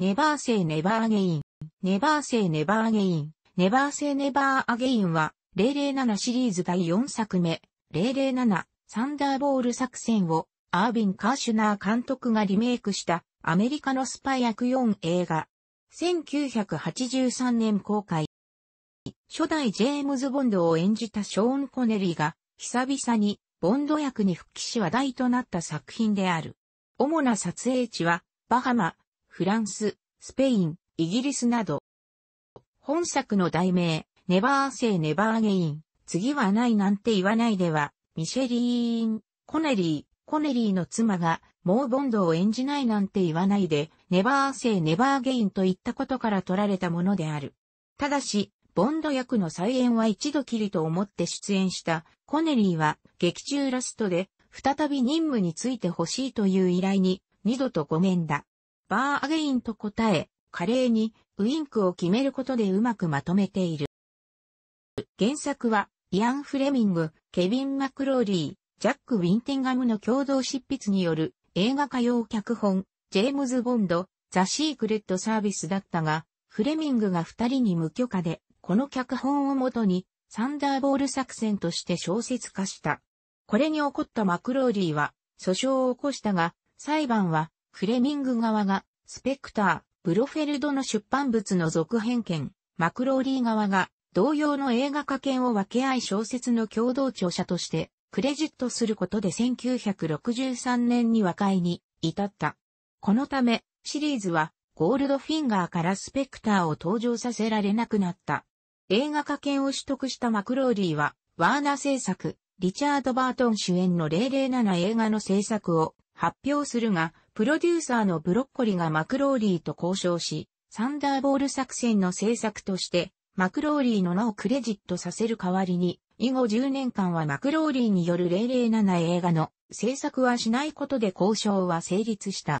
ネバーセイネバーゲインネバー g a i n n ゲインネバー y Never a g a は、007シリーズ第4作目、007、サンダーボール作戦を、アービン・カーシュナー監督がリメイクした、アメリカのスパイ役4映画。1983年公開。初代ジェームズ・ボンドを演じたショーン・コネリーが、久々に、ボンド役に復帰し話題となった作品である。主な撮影地は、バハマ、フランス、スペイン、イギリスなど。本作の題名、ネバーセイネバーゲイン、次はないなんて言わないでは、ミシェリーン、コネリー、コネリーの妻が、もうボンドを演じないなんて言わないで、ネバーセイネバーゲインといったことから取られたものである。ただし、ボンド役の再演は一度きりと思って出演したコネリーは劇中ラストで再び任務についてほしいという依頼に二度とごめんだ。バーアゲインと答え、華麗にウィンクを決めることでうまくまとめている。原作は、イアン・フレミング、ケビン・マクローリー、ジャック・ウィンティンガムの共同執筆による映画歌謡脚本、ジェームズ・ボンド、ザ・シークレット・サービスだったが、フレミングが二人に無許可で、この脚本をもとに、サンダーボール作戦として小説化した。これに起こったマクローリーは、訴訟を起こしたが、裁判はフレミング側が、スペクター、ブロフェルドの出版物の続編権、マクローリー側が、同様の映画化権を分け合い小説の共同著者として、クレジットすることで1963年に和解に至った。このため、シリーズは、ゴールドフィンガーからスペクターを登場させられなくなった。映画化権を取得したマクローリーは、ワーナ制作、リチャード・バートン主演の007映画の制作を発表するが、プロデューサーのブロッコリがマクローリーと交渉し、サンダーボール作戦の制作として、マクローリーの名をクレジットさせる代わりに、以後10年間はマクローリーによる007映画の制作はしないことで交渉は成立した。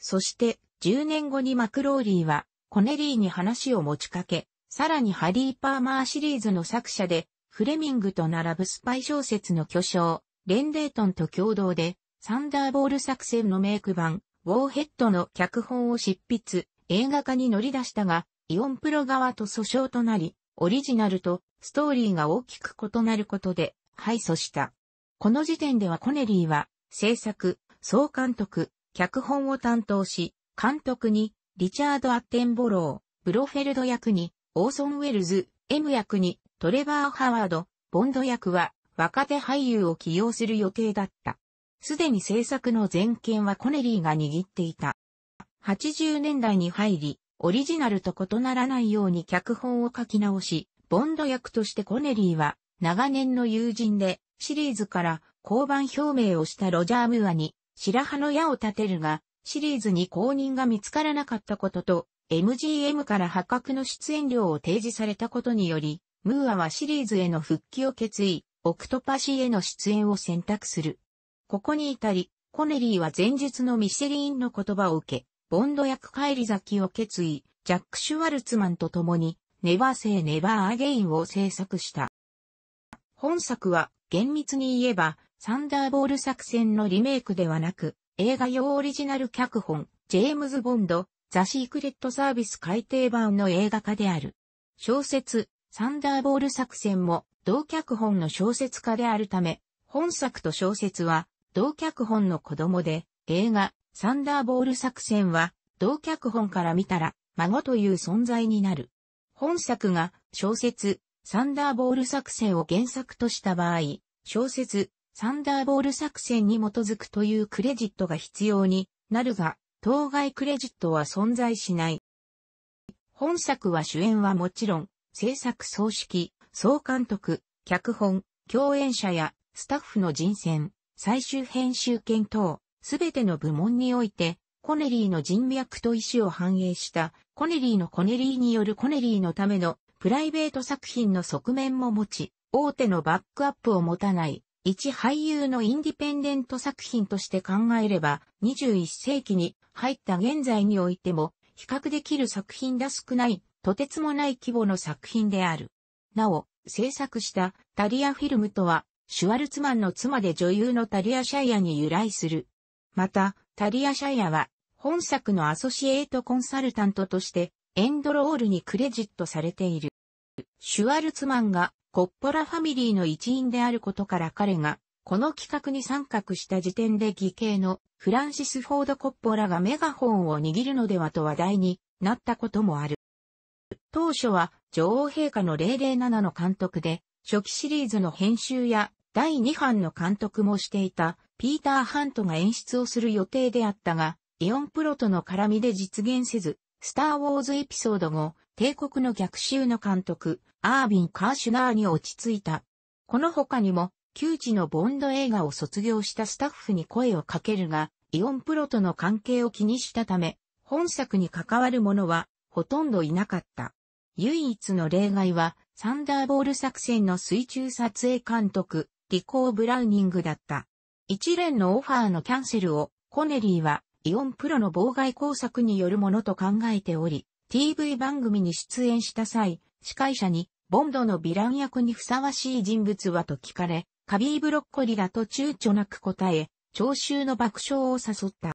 そして10年後にマクローリーはコネリーに話を持ちかけ、さらにハリー・パーマーシリーズの作者でフレミングと並ぶスパイ小説の巨匠、レンデートンと共同でサンダーボール作戦のメイク版、ウォーヘッドの脚本を執筆、映画化に乗り出したが、イオンプロ側と訴訟となり、オリジナルとストーリーが大きく異なることで敗訴した。この時点ではコネリーは制作、総監督、脚本を担当し、監督にリチャード・アッテンボロー、ブロフェルド役にオーソン・ウェルズ、M 役にトレバー・ハワード、ボンド役は若手俳優を起用する予定だった。すでに制作の全権はコネリーが握っていた。80年代に入り、オリジナルと異ならないように脚本を書き直し、ボンド役としてコネリーは、長年の友人で、シリーズから降板表明をしたロジャー・ムーアに、白羽の矢を立てるが、シリーズに公認が見つからなかったことと、MGM から破格の出演料を提示されたことにより、ムーアはシリーズへの復帰を決意、オクトパシーへの出演を選択する。ここに至り、コネリーは前述のミシェリーンの言葉を受け、ボンド役帰り咲きを決意、ジャック・シュワルツマンと共に、ネバーセイ・ネバーアゲインを制作した。本作は、厳密に言えば、サンダーボール作戦のリメイクではなく、映画用オリジナル脚本、ジェームズ・ボンド、ザ・シークレット・サービス改訂版の映画化である。小説、サンダーボール作戦も、同脚本の小説家であるため、本作と小説は、同脚本の子供で、映画、サンダーボール作戦は、同脚本から見たら、孫という存在になる。本作が小説、サンダーボール作戦を原作とした場合、小説、サンダーボール作戦に基づくというクレジットが必要になるが、当該クレジットは存在しない。本作は主演はもちろん、制作総指揮、総監督、脚本、共演者やスタッフの人選、最終編集権等、すべての部門において、コネリーの人脈と意思を反映した、コネリーのコネリーによるコネリーのためのプライベート作品の側面も持ち、大手のバックアップを持たない、一俳優のインディペンデント作品として考えれば、21世紀に入った現在においても、比較できる作品が少ない、とてつもない規模の作品である。なお、制作したタリアフィルムとはシュワルツマンの妻で女優のタリア・シャイアに由来する。また、タリア・シャイアは、本作のアソシエイトコンサルタントとして、エンドロールにクレジットされている。シュワルツマンが、コッポラファミリーの一員であることから彼が、この企画に参画した時点で義兄のフランシス・フォード・コッポラがメガホンを握るのではと話題になったこともある。当初は女王陛下の007の監督で初期シリーズの編集や第2版の監督もしていたピーター・ハントが演出をする予定であったが、イオンプロとの絡みで実現せず、スター・ウォーズエピソード後、帝国の逆襲の監督、アービン・カーシュナーに落ち着いた。この他にも、旧知のボンド映画を卒業したスタッフに声をかけるが、イオンプロとの関係を気にしたため、本作に関わる者はほとんどいなかった。唯一の例外は、サンダーボール作戦の水中撮影監督、リコー・ブラウニングだった。一連のオファーのキャンセルをコネリーはイオンプロの妨害工作によるものと考えており、TV 番組に出演した際、司会者にボンドのヴィラン役にふさわしい人物はと聞かれ、カビーブロッコリだと躊躇なく答え、聴衆の爆笑を誘った。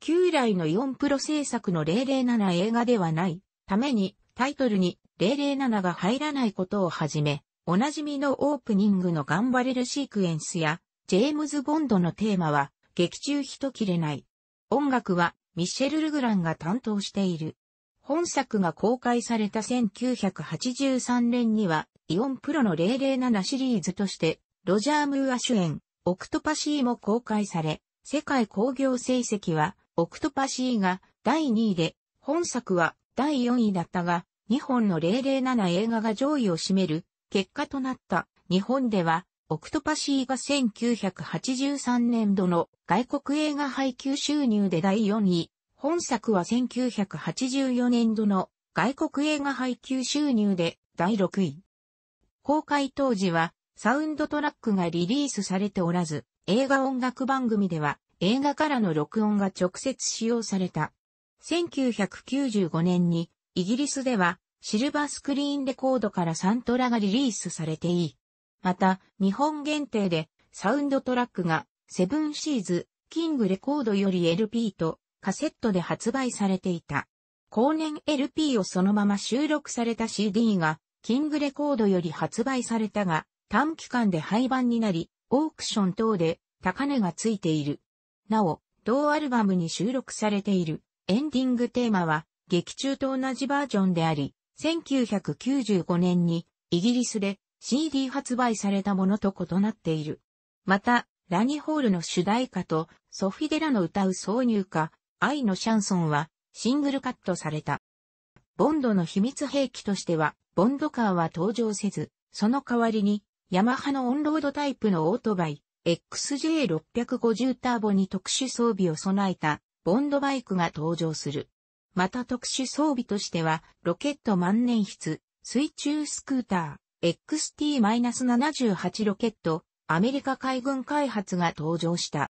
旧来のイオンプロ制作の007映画ではないためにタイトルに007が入らないことをはじめ、おなじみのオープニングの頑張れるシークエンスや、ジェームズ・ボンドのテーマは、劇中一切れない。音楽は、ミシェル・ルグランが担当している。本作が公開された1983年には、イオンプロの007シリーズとして、ロジャー・ムーア主演、オクトパシーも公開され、世界興行成績は、オクトパシーが第2位で、本作は第4位だったが、2本の007映画が上位を占める結果となった日本では、オクトパシーが1983年度の外国映画配給収入で第4位、本作は1984年度の外国映画配給収入で第6位。公開当時はサウンドトラックがリリースされておらず、映画音楽番組では映画からの録音が直接使用された。1995年にイギリスではシルバースクリーンレコードからサントラがリリースされていい。また、日本限定でサウンドトラックがセブンシーズ、キングレコードより LP とカセットで発売されていた。後年 LP をそのまま収録された CD がキングレコードより発売されたが、短期間で廃盤になり、オークション等で高値がついている。なお、同アルバムに収録されているエンディングテーマは劇中と同じバージョンであり、1995年にイギリスで CD 発売されたものと異なっている。また、ラニホールの主題歌とソフィデラの歌う挿入歌、愛のシャンソンはシングルカットされた。ボンドの秘密兵器としては、ボンドカーは登場せず、その代わりに、ヤマハのオンロードタイプのオートバイ、XJ650 ターボに特殊装備を備えた、ボンドバイクが登場する。また特殊装備としては、ロケット万年筆、水中スクーター、XT-78 ロケット、アメリカ海軍開発が登場した。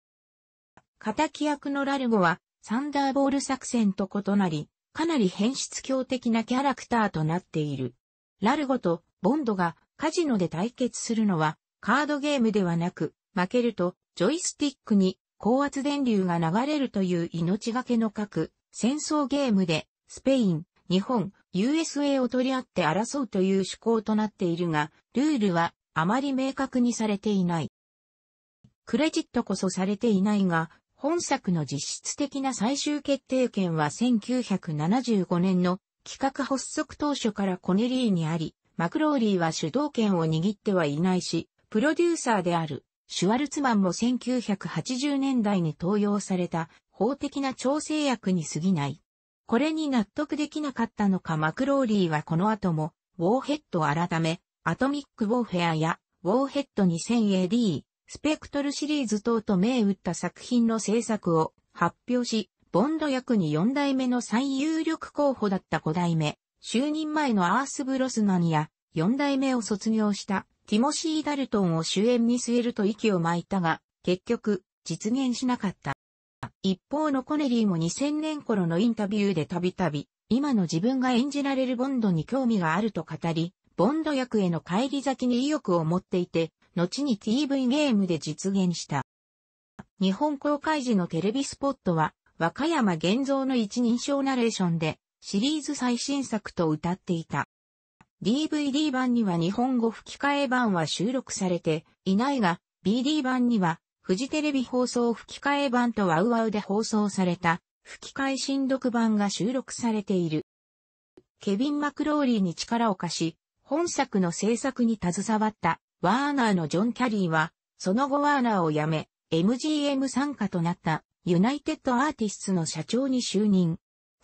仇役のラルゴは、サンダーボール作戦と異なり、かなり変質強的なキャラクターとなっている。ラルゴとボンドがカジノで対決するのは、カードゲームではなく、負けると、ジョイスティックに高圧電流が流れるという命がけの核、戦争ゲームで、スペイン、日本、USA を取り合って争うという趣向となっているが、ルールはあまり明確にされていない。クレジットこそされていないが、本作の実質的な最終決定権は1975年の企画発足当初からコネリーにあり、マクローリーは主導権を握ってはいないし、プロデューサーであるシュワルツマンも1980年代に登用された法的な調整役に過ぎない。これに納得できなかったのかマクローリーはこの後も、ウォーヘッド改め、アトミック・ウォーフェアや、ウォーヘッド 2000AD、スペクトルシリーズ等と銘打った作品の制作を発表し、ボンド役に4代目の最有力候補だった5代目、就任前のアース・ブロスマンや、4代目を卒業したティモシー・ダルトンを主演に据えると息を巻いたが、結局、実現しなかった。一方のコネリーも2000年頃のインタビューでたびたび、今の自分が演じられるボンドに興味があると語り、ボンド役への帰り咲きに意欲を持っていて、後に TV ゲームで実現した。日本公開時のテレビスポットは、和歌山現像の一人称ナレーションで、シリーズ最新作と歌っていた。DVD 版には日本語吹き替え版は収録されていないが、BD 版にはフジテレビ放送吹き替え版とワウワウで放送された吹き替え新読版が収録されている。ケビン・マクローリーに力を貸し、本作の制作に携わったワーナーのジョン・キャリーは、その後ワーナーを辞め、MGM 参加となったユナイテッド・アーティスツの社長に就任。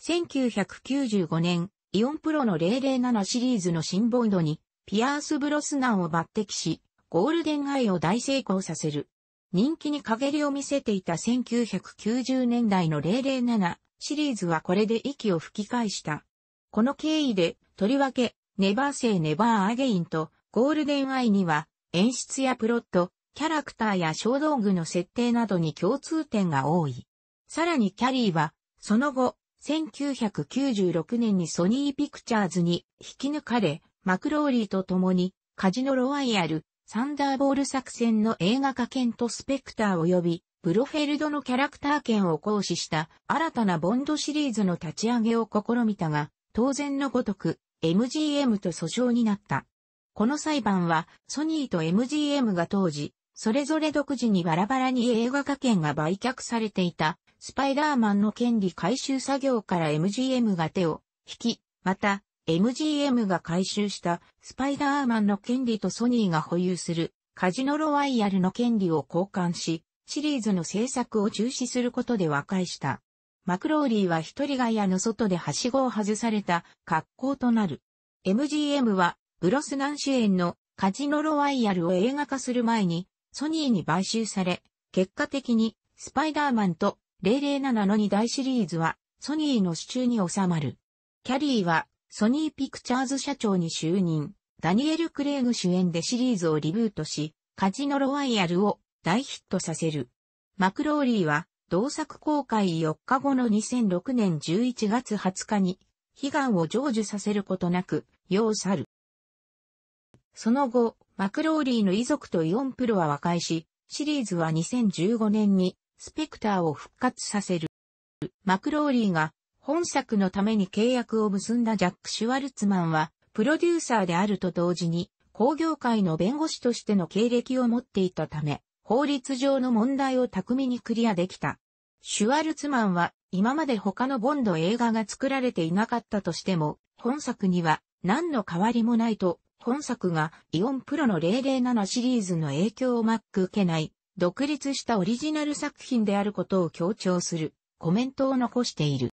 1995年、イオンプロの007シリーズの新ボンドに、ピアース・ブロスナンを抜擢し、ゴールデンアイを大成功させる。人気に陰りを見せていた1990年代の007シリーズはこれで息を吹き返した。この経緯で、とりわけ、ネバーセイネバーアゲインとゴールデンアイには演出やプロット、キャラクターや小道具の設定などに共通点が多い。さらにキャリーは、その後、1996年にソニーピクチャーズに引き抜かれ、マクローリーと共にカジノロワイヤル、サンダーボール作戦の映画化犬とスペクター及び、ブロフェルドのキャラクター権を行使した新たなボンドシリーズの立ち上げを試みたが、当然のごとく、MGM と訴訟になった。この裁判は、ソニーと MGM が当時、それぞれ独自にバラバラに映画化権が売却されていた、スパイダーマンの権利回収作業から MGM が手を引き、また、MGM が回収したスパイダーマンの権利とソニーが保有するカジノロワイヤルの権利を交換し、シリーズの制作を中止することで和解した。マクローリーは一人が屋の外ではしごを外された格好となる。MGM はブロスナン主演のカジノロワイヤルを映画化する前にソニーに買収され、結果的にスパイダーマンと007の2大シリーズはソニーの手中に収まる。キャリーはソニーピクチャーズ社長に就任、ダニエル・クレイグ主演でシリーズをリブートし、カジノロワイヤルを大ヒットさせる。マクローリーは、同作公開4日後の2006年11月20日に、悲願を成就させることなく、世を去る。その後、マクローリーの遺族とイオンプロは和解し、シリーズは2015年に、スペクターを復活させる。マクローリーが本作のために契約を結んだジャック・シュワルツマンは、プロデューサーであると同時に、工業界の弁護士としての経歴を持っていたため、法律上の問題を巧みにクリアできた。シュワルツマンは、今まで他のボンド映画が作られていなかったとしても、本作には何の変わりもないと、本作がイオンプロの007シリーズの影響をマック受けない、独立したオリジナル作品であることを強調する、コメントを残している。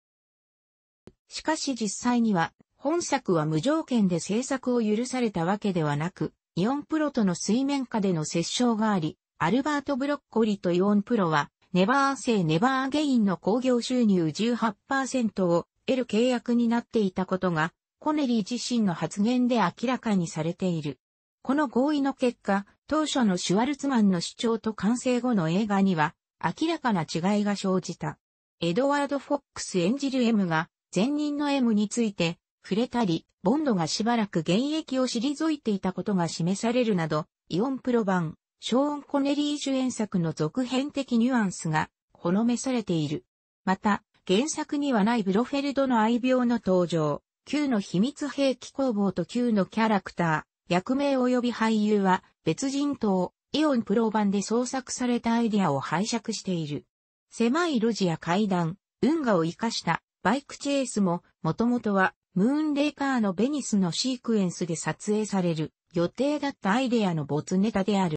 しかし実際には、本作は無条件で制作を許されたわけではなく、イオンプロとの水面下での折衝があり、アルバート・ブロッコリとイオンプロは、ネバーセイ・ネバーゲインの興行収入18%を得る契約になっていたことが、コネリー自身の発言で明らかにされている。この合意の結果、当初のシュワルツマンの主張と完成後の映画には、明らかな違いが生じた。エドワード・フォックス演じる M が、前任の M について触れたり、ボンドがしばらく現役を退いていたことが示されるなど、イオンプロ版、ショーン・コネリー主演作の続編的ニュアンスがほのめされている。また、原作にはないブロフェルドの愛病の登場、Q の秘密兵器工房と Q のキャラクター、役名及び俳優は別人とイオンプロ版で創作されたアイディアを拝借している。狭い路地や階段、運河を活かしたバイクチェイスも、もともとは、ムーンレイカーのベニスのシークエンスで撮影される予定だったアイデアの没ネタである。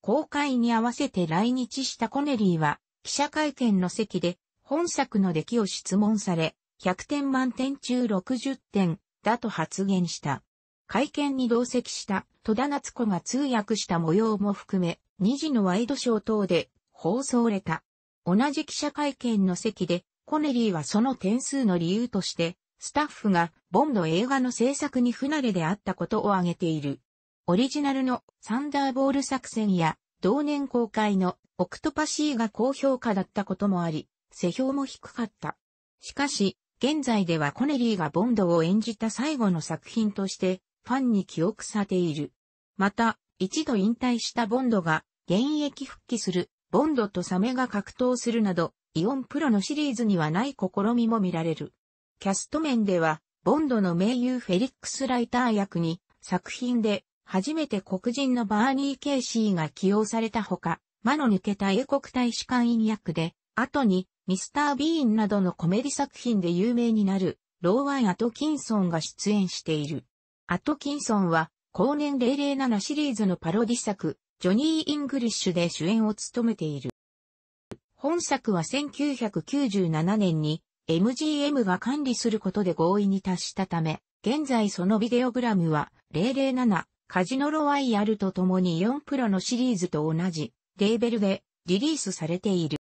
公開に合わせて来日したコネリーは、記者会見の席で、本作の出来を質問され、100点満点中60点だと発言した。会見に同席した戸田夏子が通訳した模様も含め、2時のワイドショー等で放送れた。同じ記者会見の席でコネリーはその点数の理由として、スタッフがボンド映画の制作に不慣れであったことを挙げている。オリジナルのサンダーボール作戦や同年公開のオクトパシーが高評価だったこともあり、世評も低かった。しかし、現在ではコネリーがボンドを演じた最後の作品としてファンに記憶されている。また、一度引退したボンドが現役復帰するボンドとサメが格闘するなどイオンプロのシリーズにはない試みも見られる。キャスト面では、ボンドの名優フェリックス・ライター役に、作品で初めて黒人のバーニー・ケイシーが起用されたほか、魔の抜けた英国大使館員役で、後にミスター・ビーンなどのコメディ作品で有名になる、ローワン・アトキンソンが出演している。アトキンソンは、後年007シリーズのパロディ作、ジョニー・イングリッシュで主演を務めている。本作は1997年に MGM が管理することで合意に達したため、現在そのビデオグラムは007カジノロワイヤルと共に4プロのシリーズと同じレーベルでリリースされている。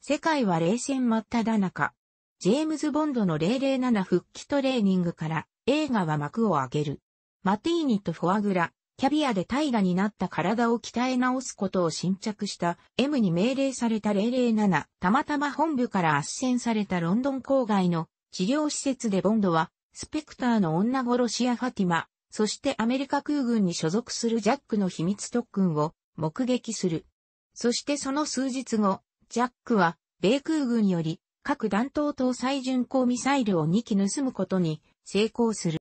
世界は冷戦真っ只中。ジェームズ・ボンドの007復帰トレーニングから映画は幕を上げる。マティーニとフォアグラ、キャビアで平らになった体を鍛え直すことを新着した M に命令された007、たまたま本部から圧旋されたロンドン郊外の治療施設でボンドは、スペクターの女殺しやファティマ、そしてアメリカ空軍に所属するジャックの秘密特訓を目撃する。そしてその数日後、ジャックは、米空軍より、各弾頭搭載巡航ミサイルを2機盗むことに成功する。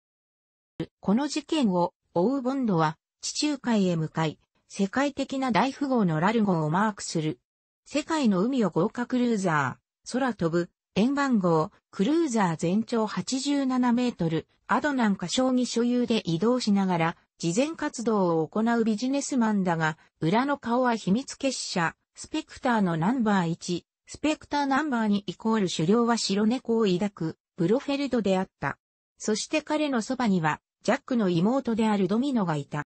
この事件を追うボンドは、地中海へ向かい、世界的な大富豪のラルゴをマークする。世界の海を豪華クルーザー、空飛ぶ、円盤号、クルーザー全長87メートル、アドなんか将棋所有で移動しながら、事前活動を行うビジネスマンだが、裏の顔は秘密結社、スペクターのナンバー1、スペクターナンバー2イコール狩猟は白猫を抱く、ブロフェルドであった。そして彼のそばには、ジャックの妹であるドミノがいた。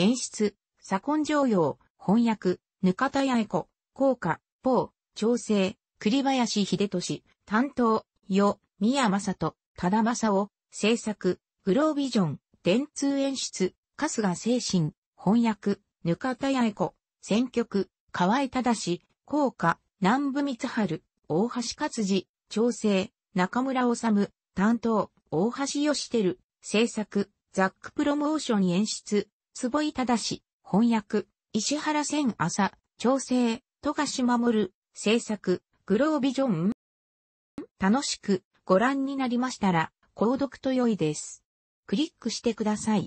演出、左近常用、翻訳、ぬかたやえこ、効果、ポー、調整、栗林秀俊、担当、よ、宮正人、忠正を、制作、グロービジョン、電通演出、春日精神、翻訳、ぬかたやえこ、選曲、河合正、効果、南部光春、大橋勝治、調整、中村治、担当、大橋義輝、制作、ザックプロモーション演出、坪井正、翻訳、石原千朝、調整、富樫守、制作、グロービジョン楽しくご覧になりましたら、購読と良いです。クリックしてください。